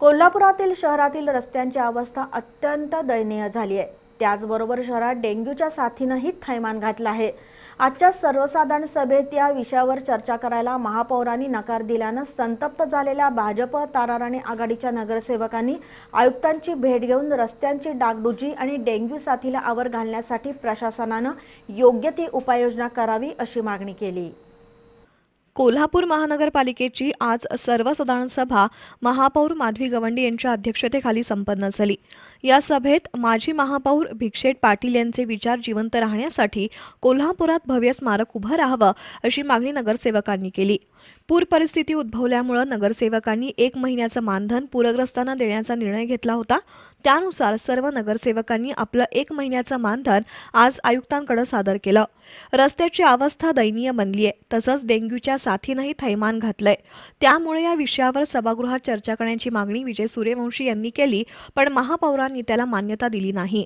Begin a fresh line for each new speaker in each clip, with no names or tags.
कोल्हापुरातील शहरातील रस्त्यांची अवस्था अत्यंत दयनीय झाली आहे त्याचबरोबर शहरात डेंग्यूच्या साथीनंही थैमान घातलं आहे आजच्या सर्वसाधारण सभेत या विषयावर चर्चा करायला महापौरांनी नकार दिल्यानं संतप्त झालेल्या भाजप ताराराणी आघाडीच्या नगरसेवकांनी आयुक्तांची भेट घेऊन रस्त्यांची डागडुजी आणि डेंग्यू साथीला आवर घालण्यासाठी प्रशासनानं योग्य ती उपाययोजना करावी अशी मागणी केली
कोल्हापूर महानगरपालिकेची आज सर्वसाधारण सभा महापौर माधवी गवंडी यांच्या अध्यक्षतेखाली संपन्न झाली या सभेत माजी महापौर भिक्षेट पाटील यांचे विचार जिवंत राहण्यासाठी कोल्हापुरात भव्य स्मारक उभं राहावं अशी मागणी नगरसेवकांनी केली पूर परिस्थिती उद्भवल्यामुळं नगरसेवकांनी एक महिन्याचं मानधन पूरग्रस्तांना देण्याचा निर्णय घेतला होता त्यानुसार सर्व नगरसेवकांनी आपलं एक महिन्याचं मानधन आज आयुक्तांकडे सादर केलं रस्त्याची अवस्था दयनीय बनली आहे तसंच डेंग्यूच्या साथीनंही थैमान घातलंय त्यामुळे या विषयावर सभागृहात चर्चा करण्याची मागणी विजय सूर्यवंशी यांनी केली पण महापौरांनी त्याला मान्यता दिली नाही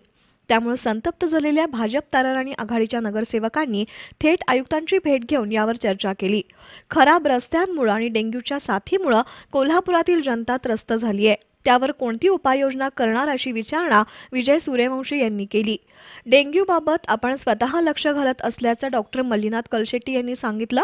त्यामुळे संतप्त झालेल्या भाजप ताराराणी आघाडीच्या नगरसेवकांनी थेट आयुक्तांची भेट घेऊन यावर चर्चा केली खराब रस्त्यांमुळे आणि डेंग्यूच्या साथीमुळे कोल्हापुरातील जनता त्रस्त झाली त्यावर कोणती उपाययोजना करणार अशी विचारणा विजय सूर्यवंशी यांनी केली डेंग्यूबाबत आपण स्वतः लक्ष घालत असल्याचं डॉक्टर मल्लीनाथ कलशेट्टी यांनी सांगितलं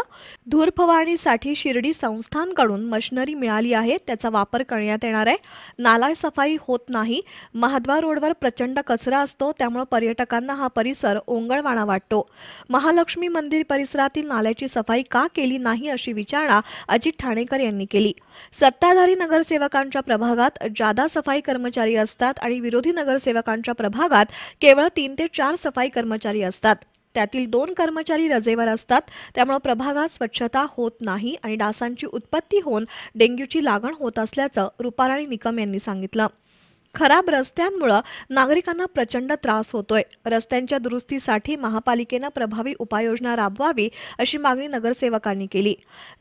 धूर फवारणीसाठी शिर्डी संस्थांकडून मशिनरी मिळाली आहे त्याचा वापर करण्यात येणार आहे नाला सफाई होत नाही महाद्वार रोडवर प्रचंड कचरा असतो त्यामुळे पर्यटकांना हा परिसर ओंगळवाणा वाटतो महालक्ष्मी मंदिर परिसरातील नाल्याची सफाई का केली नाही अशी विचारणा अजित ठाणेकर यांनी केली सत्ताधारी नगरसेवकांच्या प्रभागात जादा सफाई कर्मचारी असतात आणि विरोधी नगरसेवकांच्या प्रभागात केवळ तीन ते चार सफाई कर्मचारी असतात त्यातील दोन कर्मचारी रजेवर असतात त्यामुळे प्रभागात स्वच्छता होत नाही आणि डासांची उत्पत्ती होऊन डेंग्यूची लागण होत असल्याचं रुपाराणी निकम यांनी सांगितलं खराब रस्त्यांमुळं नागरिकांना प्रचंड त्रास होतोय रस्त्यांच्या दुरुस्तीसाठी महापालिकेनं प्रभावी उपाययोजना राबवावी अशी मागणी नगरसेवकांनी केली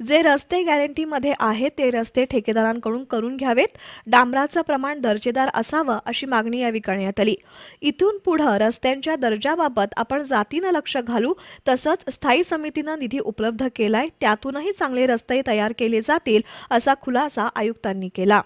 जे रस्ते गॅरंटीमध्ये आहेत ते रस्ते ठेकेदारांकडून करून घ्यावेत डांबराचं प्रमाण दर्जेदार असावं अशी मागणी यावेळी करण्यात आली इथून पुढं रस्त्यांच्या दर्जाबाबत आपण जातीनं लक्ष घालू तसंच स्थायी समितीनं निधी उपलब्ध केलाय त्यातूनही चांगले रस्ते तयार केले जातील असा खुलासा आयुक्तांनी केला